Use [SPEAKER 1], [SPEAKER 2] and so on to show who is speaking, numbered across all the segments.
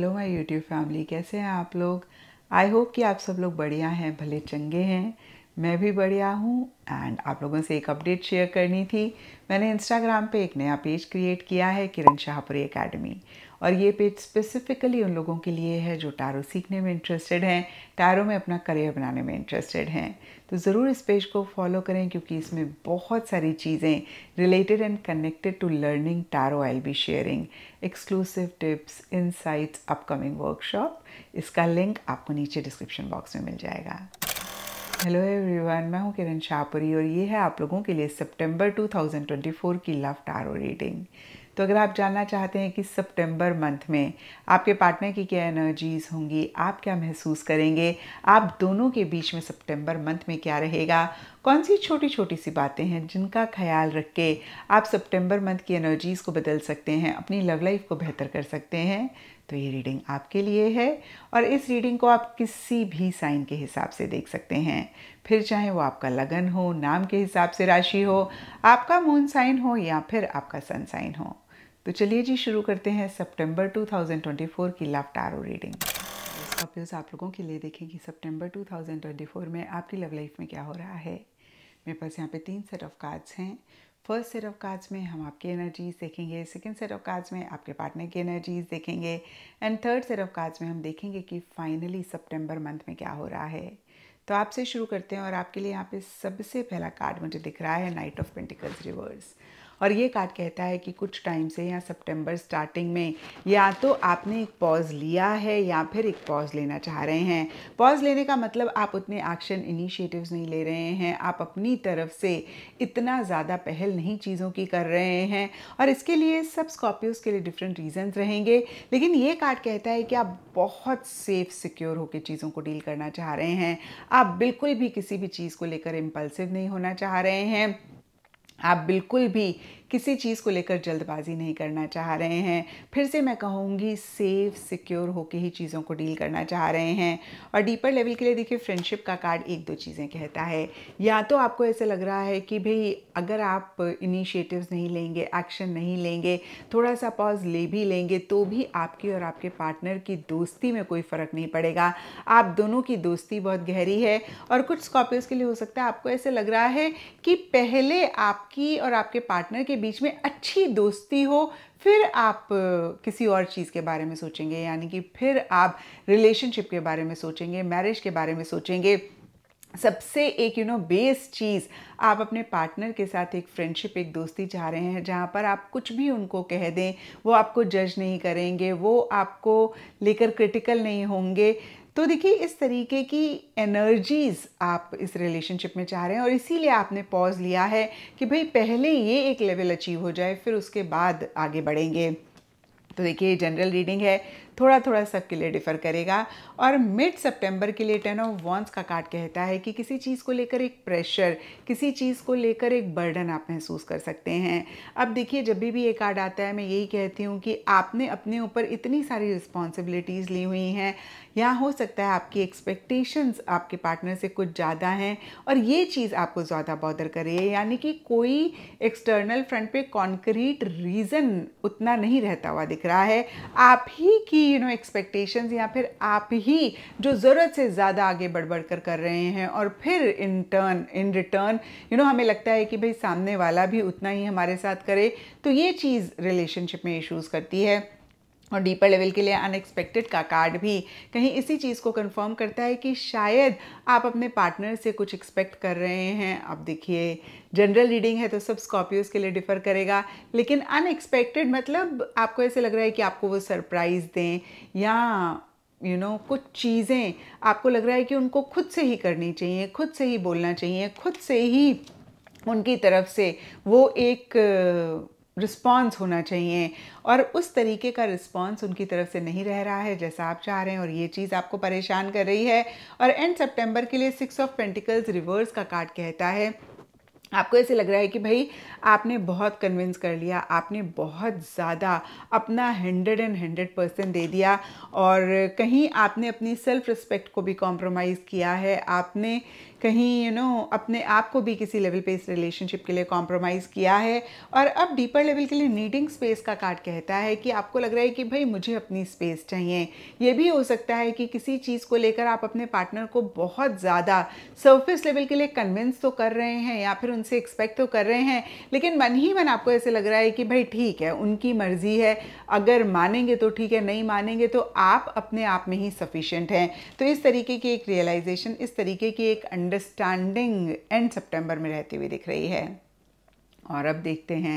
[SPEAKER 1] hello my YouTube family कैसे हैं आप लोग आई होप कि आप सब लोग बढ़िया हैं भले चंगे हैं मैं भी बढ़िया हूँ एंड आप लोगों से एक अपडेट शेयर करनी थी मैंने इंस्टाग्राम पे एक नया पेज क्रिएट किया है किरण शाहपुरी एकेडमी और ये पेज स्पेसिफिकली उन लोगों के लिए है जो टैरो सीखने में इंटरेस्टेड हैं टैरो में अपना करियर बनाने में इंटरेस्टेड हैं तो ज़रूर इस पेज को फॉलो करें क्योंकि इसमें बहुत सारी चीज़ें related and connected to learning tarot I be sharing exclusive tips insights upcoming workshop इसका लिंक आपको नीचे डिस्क्रिप्शन बॉक्स में मिल जाएगा हेलो एवरीवन मैं हूं किरण शाहपुरी और ये है आप लोगों के लिए सितंबर 2024 की लव टारो रीडिंग तो अगर आप जानना चाहते हैं कि सितंबर मंथ में आपके पार्टनर की क्या एनर्जीज होंगी आप क्या महसूस करेंगे आप दोनों के बीच में सितंबर मंथ में क्या रहेगा कौन सी छोटी छोटी सी बातें हैं जिनका ख्याल रख के आप सितंबर मंथ की एनर्जीज़ को बदल सकते हैं अपनी लव लाइफ को बेहतर कर सकते हैं तो ये रीडिंग आपके लिए है और इस रीडिंग को आप किसी भी साइन के हिसाब से देख सकते हैं फिर चाहे वो आपका लगन हो नाम के हिसाब से राशि हो आपका मून साइन हो या फिर आपका सन साइन हो तो चलिए जी शुरू करते हैं सितंबर 2024 की लव टैरो रीडिंग कपल्स आप लोगों के लिए देखें कि सितंबर 2024 में आपकी लव लाइफ में क्या हो रहा है मेरे पास यहाँ पे तीन सेट ऑफ कार्ड्स हैं फर्स्ट सेट ऑफ कार्ड्स में हम आपकी एनर्जीज देखेंगे सेकेंड सेट ऑफ कार्ड्स में आपके पार्टनर की एनर्जीज देखेंगे and third set of cards में हम देखेंगे कि फाइनली सितंबर मंथ में क्या हो रहा है तो आपसे शुरू करते हैं और आपके लिए यहाँ पे सबसे पहला कार्ड मुझे दिख रहा है नाइट ऑफ पेंटिकल्स रिवर्स और ये कार्ड कहता है कि कुछ टाइम से या सितंबर स्टार्टिंग में या तो आपने एक पॉज लिया है या फिर एक पॉज लेना चाह रहे हैं पॉज लेने का मतलब आप उतने एक्शन इनिशिएटिव्स नहीं ले रहे हैं आप अपनी तरफ से इतना ज़्यादा पहल नहीं चीज़ों की कर रहे हैं और इसके लिए सब स्कॉर्पियोज के लिए डिफरेंट रीजंस रहेंगे लेकिन ये कार्ड कहता है कि आप बहुत सेफ सिक्योर होकर चीज़ों को डील करना चाह रहे हैं आप बिल्कुल भी किसी भी चीज़ को लेकर इम्पल्सिव नहीं होना चाह रहे हैं आप बिल्कुल भी किसी चीज़ को लेकर जल्दबाजी नहीं करना चाह रहे हैं फिर से मैं कहूँगी सेफ सिक्योर होकर ही चीज़ों को डील करना चाह रहे हैं और डीपर लेवल के लिए देखिए फ्रेंडशिप का कार्ड एक दो चीज़ें कहता है या तो आपको ऐसे लग रहा है कि भाई अगर आप इनिशिएटिव्स नहीं लेंगे एक्शन नहीं लेंगे थोड़ा सा पॉज ले भी लेंगे तो भी आपकी और आपके पार्टनर की दोस्ती में कोई फ़र्क नहीं पड़ेगा आप दोनों की दोस्ती बहुत गहरी है और कुछ स्कॉर्पियोज के लिए हो सकता है आपको ऐसे लग रहा है कि पहले आपकी और आपके पार्टनर के बीच में अच्छी दोस्ती हो फिर आप किसी और चीज़ के बारे में सोचेंगे यानी कि फिर आप रिलेशनशिप के बारे में सोचेंगे मैरिज के बारे में सोचेंगे सबसे एक यू नो बेस चीज़ आप अपने पार्टनर के साथ एक फ्रेंडशिप एक दोस्ती चाह रहे हैं जहाँ पर आप कुछ भी उनको कह दें वो आपको जज नहीं करेंगे वो आपको लेकर क्रिटिकल नहीं होंगे तो देखिए इस तरीके की एनर्जीज़ आप इस रिलेशनशिप में चाह रहे हैं और इसीलिए आपने पॉज लिया है कि भाई पहले ये एक लेवल अचीव हो जाए फिर उसके बाद आगे बढ़ेंगे तो देखिए जनरल रीडिंग है थोड़ा थोड़ा सबके लिए डिफर करेगा और मिड सितंबर के लिए टेन ऑफ वॉन्स का कार्ड कहता है कि किसी चीज़ को लेकर एक प्रेशर किसी चीज़ को लेकर एक बर्डन आप महसूस कर सकते हैं अब देखिए जब भी ये कार्ड आता है मैं यही कहती हूँ कि आपने अपने ऊपर इतनी सारी रिस्पॉन्सिबिलिटीज़ ली हुई हैं या हो सकता है आपकी एक्सपेक्टेशंस आपके पार्टनर से कुछ ज़्यादा हैं और ये चीज़ आपको ज़्यादा बॉदर कर रही है यानी कि कोई एक्सटर्नल फ्रंट पे कॉन्क्रीट रीज़न उतना नहीं रहता हुआ दिख रहा है आप ही की यू नो एक्सपेक्टेशंस या फिर आप ही जो ज़रूरत से ज़्यादा आगे बढ़ बढ़ कर कर रहे हैं और फिर in turn in return you know हमें लगता है कि भाई सामने वाला भी उतना ही हमारे साथ करे तो ये चीज़ रिलेशनशिप में इश्यूज़ करती है और डीपर लेवल के लिए अनएक्सपेक्टेड का कार्ड भी कहीं इसी चीज़ को कंफर्म करता है कि शायद आप अपने पार्टनर से कुछ एक्सपेक्ट कर रहे हैं अब देखिए जनरल रीडिंग है तो सब स्कॉर्पियोज के लिए डिफ़र करेगा लेकिन अनएक्सपेक्टेड मतलब आपको ऐसे लग रहा है कि आपको वो सरप्राइज़ दें या यू you नो know, कुछ चीज़ें आपको लग रहा है कि उनको खुद से ही करनी चाहिए खुद से ही बोलना चाहिए खुद से ही उनकी तरफ से वो एक रिस्पॉन्स होना चाहिए और उस तरीके का रिस्पॉन्स उनकी तरफ से नहीं रह रहा है जैसा आप चाह रहे हैं और ये चीज़ आपको परेशान कर रही है और एंड सेप्टेम्बर के लिए सिक्स ऑफ पेंटिकल्स रिवर्स का कार्ड कहता है आपको ऐसे लग रहा है कि भाई आपने बहुत कन्विंस कर लिया आपने बहुत ज़्यादा अपना हंड्रेड एंड हंड्रेड परसेंट दे दिया और कहीं आपने अपनी सेल्फ रिस्पेक्ट को भी कॉम्प्रोमाइज़ किया है आपने कहीं यू you नो know, अपने आप को भी किसी लेवल पे इस रिलेशनशिप के लिए कॉम्प्रोमाइज़ किया है और अब डीपर लेवल के लिए नीडिंग स्पेस का कार्ड कहता है कि आपको लग रहा है कि भाई मुझे अपनी स्पेस चाहिए ये भी हो सकता है कि किसी चीज़ को लेकर आप अपने पार्टनर को बहुत ज़्यादा सर्फेस लेवल के लिए कन्विंस तो कर रहे हैं या फिर उनसे एक्सपेक्ट तो कर रहे हैं लेकिन मन ही मन आपको ऐसे लग रहा है कि भाई ठीक है उनकी मर्ज़ी है अगर मानेंगे तो ठीक है नहीं मानेंगे तो आप अपने आप में ही सफिशेंट हैं तो इस तरीके की एक रियलाइजेशन इस तरीके की एक अंडर अंडरस्टैंडिंग एंड सितंबर में रहती हुई दिख रही है और अब देखते हैं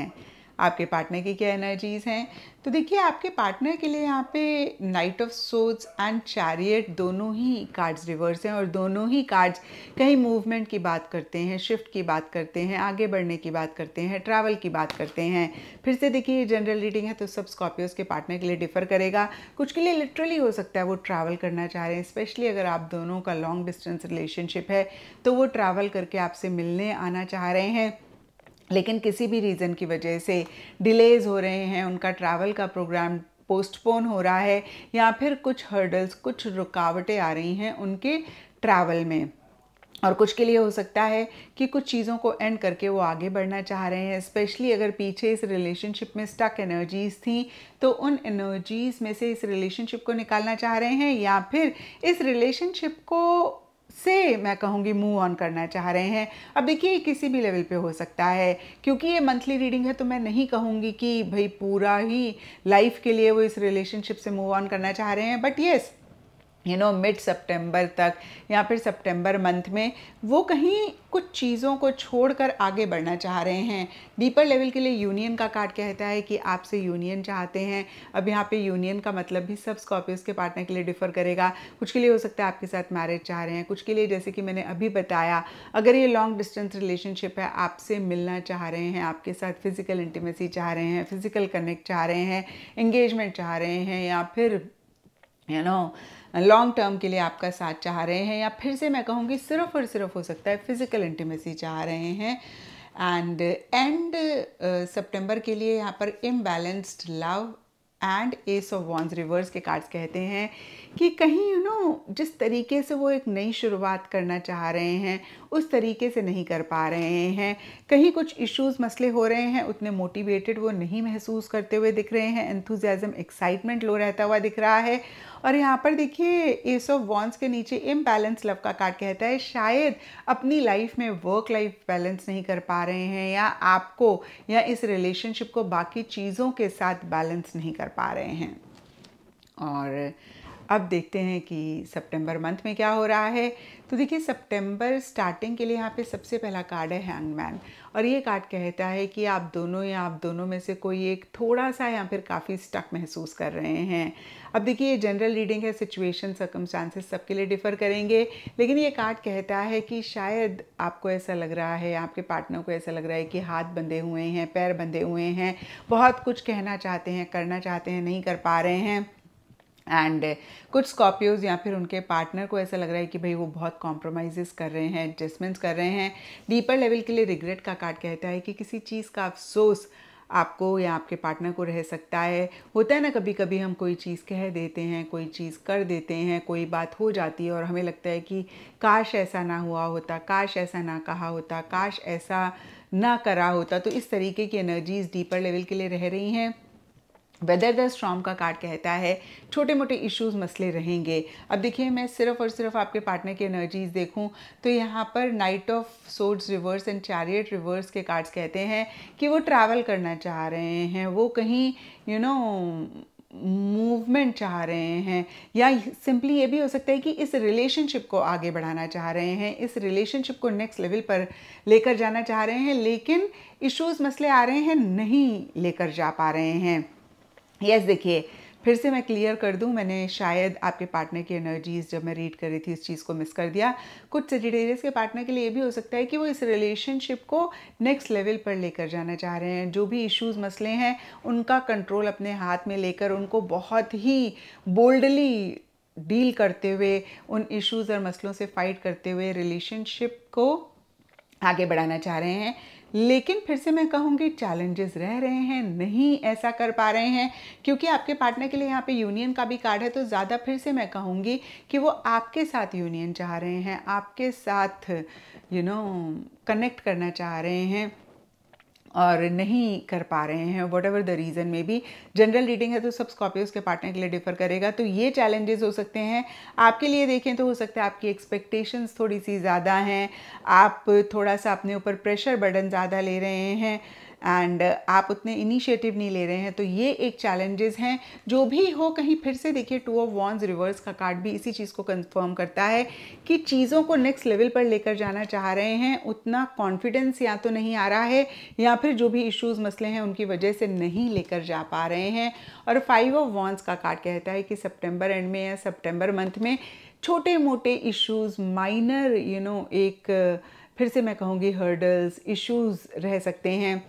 [SPEAKER 1] आपके पार्टनर की क्या एनर्जीज़ हैं तो देखिए आपके पार्टनर के लिए यहाँ पे नाइट ऑफ सोच एंड चैरियट दोनों ही कार्ड्स रिवर्स हैं और दोनों ही कार्ड्स कहीं मूवमेंट की बात करते हैं शिफ्ट की बात करते हैं आगे बढ़ने की बात करते हैं ट्रैवल की बात करते हैं फिर से देखिए ये जनरल रीडिंग है तो सब स्कॉर्पियोज के पार्टनर के लिए डिफ़र करेगा कुछ के लिए लिटरली हो सकता है वो ट्रैवल करना चाह रहे हैं स्पेशली अगर आप दोनों का लॉन्ग डिस्टेंस रिलेशनशिप है तो वो ट्रैवल करके आपसे मिलने आना चाह रहे हैं लेकिन किसी भी रीज़न की वजह से डिलेज़ हो रहे हैं उनका ट्रैवल का प्रोग्राम पोस्टपोन हो रहा है या फिर कुछ हर्डल्स कुछ रुकावटें आ रही हैं उनके ट्रैवल में और कुछ के लिए हो सकता है कि कुछ चीज़ों को एंड करके वो आगे बढ़ना चाह रहे हैं स्पेशली अगर पीछे इस रिलेशनशिप में स्टक एनर्जीज़ थी तो उन एनर्जीज़ में से इस रिलेशनशिप को निकालना चाह रहे हैं या फिर इस रिलेशनशिप को से मैं कहूँगी मूव ऑन करना चाह रहे हैं अब देखिए ये किसी भी लेवल पे हो सकता है क्योंकि ये मंथली रीडिंग है तो मैं नहीं कहूँगी कि भाई पूरा ही लाइफ के लिए वो इस रिलेशनशिप से मूव ऑन करना चाह रहे हैं but yes you know mid सितंबर तक या फिर सितंबर मंथ में वो कहीं कुछ चीज़ों को छोड़कर आगे बढ़ना चाह रहे हैं डीपर लेवल के लिए यूनियन का कार्ड कहता है कि आपसे यूनियन चाहते हैं अब यहाँ पे यूनियन का मतलब भी सब स्कॉर्पियोज के पार्टनर के लिए डिफ़र करेगा कुछ के लिए हो सकता है आपके साथ मैरिज चाह रहे हैं कुछ के लिए जैसे कि मैंने अभी बताया अगर ये लॉन्ग डिस्टेंस रिलेशनशिप है आपसे मिलना चाह रहे हैं आपके साथ फ़िज़िकल इंटीमेसी चाह रहे हैं फ़िज़िकल कनेक्ट चाह रहे हैं इंगेजमेंट चाह रहे हैं या फिर you you know know, long term के लिए आपका साथ चाह रहे हैं या फिर से मैं कहूँगी सिर्फ और सिर्फ हो सकता है फिज़िकल इंटीमेसी चाह रहे हैं एंड एंड सितंबर के लिए यहाँ पर imbalanced love and ace of wands reverse के कार्ड्स कहते हैं कि कहीं यू you नो know, जिस तरीके से वो एक नई शुरुआत करना चाह रहे हैं उस तरीके से नहीं कर पा रहे हैं कहीं कुछ इश्यूज मसले हो रहे हैं उतने मोटिवेटेड वो नहीं महसूस करते हुए दिख रहे हैं एंथुजियाज़म एक्साइटमेंट लो रहता हुआ दिख रहा है और यहाँ पर देखिए एस ऑफ वॉन्स के नीचे इम्बैलेंस लव का कार्ड कहता है शायद अपनी लाइफ में वर्क लाइफ बैलेंस नहीं कर पा रहे हैं या आपको या इस रिलेशनशिप को बाकी चीज़ों के साथ बैलेंस नहीं कर पा रहे हैं और अब देखते हैं कि सितंबर मंथ में क्या हो रहा है तो देखिए सितंबर स्टार्टिंग के लिए यहाँ पे सबसे पहला कार्ड है हैंगमैन और ये कार्ड कहता है कि आप दोनों या आप दोनों में से कोई एक थोड़ा सा या फिर काफ़ी स्टक महसूस कर रहे हैं अब देखिए ये जनरल रीडिंग है सिचुएशन सर्कमस्टांसेस सबके लिए डिफ़र करेंगे लेकिन ये कार्ड कहता है कि शायद आपको ऐसा लग रहा है आपके पार्टनर को ऐसा लग रहा है कि हाथ बंधे हुए हैं पैर बंधे हुए हैं बहुत कुछ कहना चाहते हैं करना चाहते हैं नहीं कर पा रहे हैं एंड uh, कुछ स्कॉर्पियोज या फिर उनके पार्टनर को ऐसा लग रहा है कि भाई वो बहुत कॉम्प्रोमाइज़ कर रहे हैं एडजस्टमेंट्स कर रहे हैं डीपर लेवल के लिए रिग्रेट का कार्ड कहता है कि किसी चीज़ का अफसोस आपको या आपके पार्टनर को रह सकता है होता है ना कभी कभी हम कोई चीज़ कह देते हैं कोई चीज़ कर देते हैं कोई बात हो जाती है और हमें लगता है कि काश ऐसा ना हुआ होता काश ऐसा ना कहा होता काश ऐसा ना करा होता तो इस तरीके की एनर्जीज़ डीपर लेवल के लिए रह रही हैं वेदर द स्ट्रॉम का कार्ड कहता है छोटे मोटे इश्यूज मसले रहेंगे अब देखिए मैं सिर्फ और सिर्फ आपके पार्टनर की एनर्जीज देखूं तो यहाँ पर knight of swords reverse and chariot reverse के कार्ड्स कहते हैं कि वो ट्रैवल करना चाह रहे हैं वो कहीं you you know know, movement चाह रहे हैं या सिंपली ये भी हो सकता है कि इस रिलेशनशिप को आगे बढ़ाना चाह रहे हैं इस रिलेशनशिप को नेक्स्ट लेवल पर लेकर जाना चाह रहे हैं लेकिन इश्यूज मसले आ रहे हैं नहीं लेकर जा पा रहे हैं यस देखिए फिर से मैं क्लियर कर दूं मैंने शायद आपके पार्टनर की एनर्जीज जब मैं रीड कर रही थी इस चीज़ को मिस कर दिया कुछ सेजिटेरियस के पार्टनर के लिए ये भी हो सकता है कि वो इस रिलेशनशिप को नेक्स्ट लेवल पर लेकर जाना चाह रहे हैं जो भी इश्यूज मसले हैं उनका कंट्रोल अपने हाथ में लेकर उनको बहुत ही बोल्डली डील करते हुए उन इश्यूज़ और मसलों से फाइट करते हुए रिलेशनशिप को आगे बढ़ाना चाह रहे हैं लेकिन फिर से मैं कहूँगी चैलेंजेस रह रहे हैं नहीं ऐसा कर पा रहे हैं क्योंकि आपके पार्टनर के लिए यहाँ पे यूनियन का भी कार्ड है तो ज़्यादा फिर से मैं कहूँगी कि वो आपके साथ यूनियन चाह रहे हैं आपके साथ यू नो कनेक्ट करना चाह रहे हैं और नहीं कर पा रहे हैं whatever the reason may be general reading है तो सब कॉपी के पार्टनर के लिए डिफर करेगा तो ये चैलेंजेस हो सकते हैं आपके लिए देखें तो हो सकता है आपकी एक्सपेक्टेशंस थोड़ी सी ज़्यादा हैं आप थोड़ा सा अपने ऊपर प्रेशर बर्डन ज़्यादा ले रहे हैं एंड uh, आप उतने इनिशिएटिव नहीं ले रहे हैं तो ये एक चैलेंजेस हैं जो भी हो कहीं फिर से देखिए टू ऑफ वॉन्स रिवर्स का कार्ड भी इसी चीज़ को कंफर्म करता है कि चीज़ों को नेक्स्ट लेवल पर लेकर जाना चाह रहे हैं उतना कॉन्फिडेंस या तो नहीं आ रहा है या फिर जो भी इश्यूज़ मसले हैं उनकी वजह से नहीं लेकर जा पा रहे हैं और फाइव ऑफ वॉन्स का कार्ड कहता है कि सेप्टेम्बर एंड में या सेप्टेम्बर मंथ में छोटे मोटे इश्यूज़ माइनर यू नो एक फिर से मैं कहूँगी हर्डल्स इश्यूज़ रह सकते हैं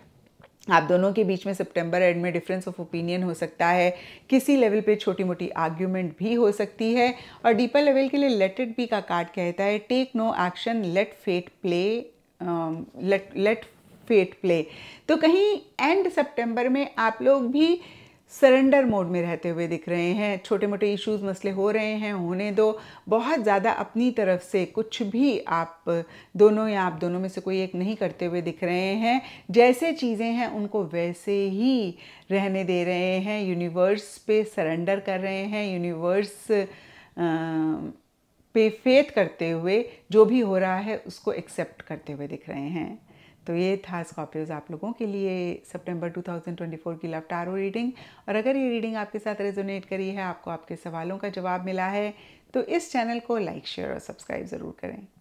[SPEAKER 1] आप दोनों के बीच में सितंबर एंड में डिफरेंस ऑफ ओपिनियन हो सकता है किसी लेवल पे छोटी मोटी आर्ग्यूमेंट भी हो सकती है और डीपर लेवल के लिए लेट इट बी का कार्ड कहता है take no action let fate play let let fate play तो कहीं एंड सितंबर में आप लोग भी सरेंडर मोड में रहते हुए दिख रहे हैं छोटे मोटे इश्यूज मसले हो रहे हैं होने दो बहुत ज़्यादा अपनी तरफ से कुछ भी आप दोनों या आप दोनों में से कोई एक नहीं करते हुए दिख रहे हैं जैसे चीज़ें हैं उनको वैसे ही रहने दे रहे हैं यूनिवर्स पे सरेंडर कर रहे हैं यूनिवर्स पे फेथ करते हुए जो भी हो रहा है उसको एक्सेप्ट करते हुए दिख रहे हैं तो ये था स्कॉर्पियोज आप लोगों के लिए सितंबर 2024 की लव टारो रीडिंग और अगर ये रीडिंग आपके साथ रेजोनेट करी है आपको आपके सवालों का जवाब मिला है तो इस चैनल को लाइक शेयर और सब्सक्राइब ज़रूर करें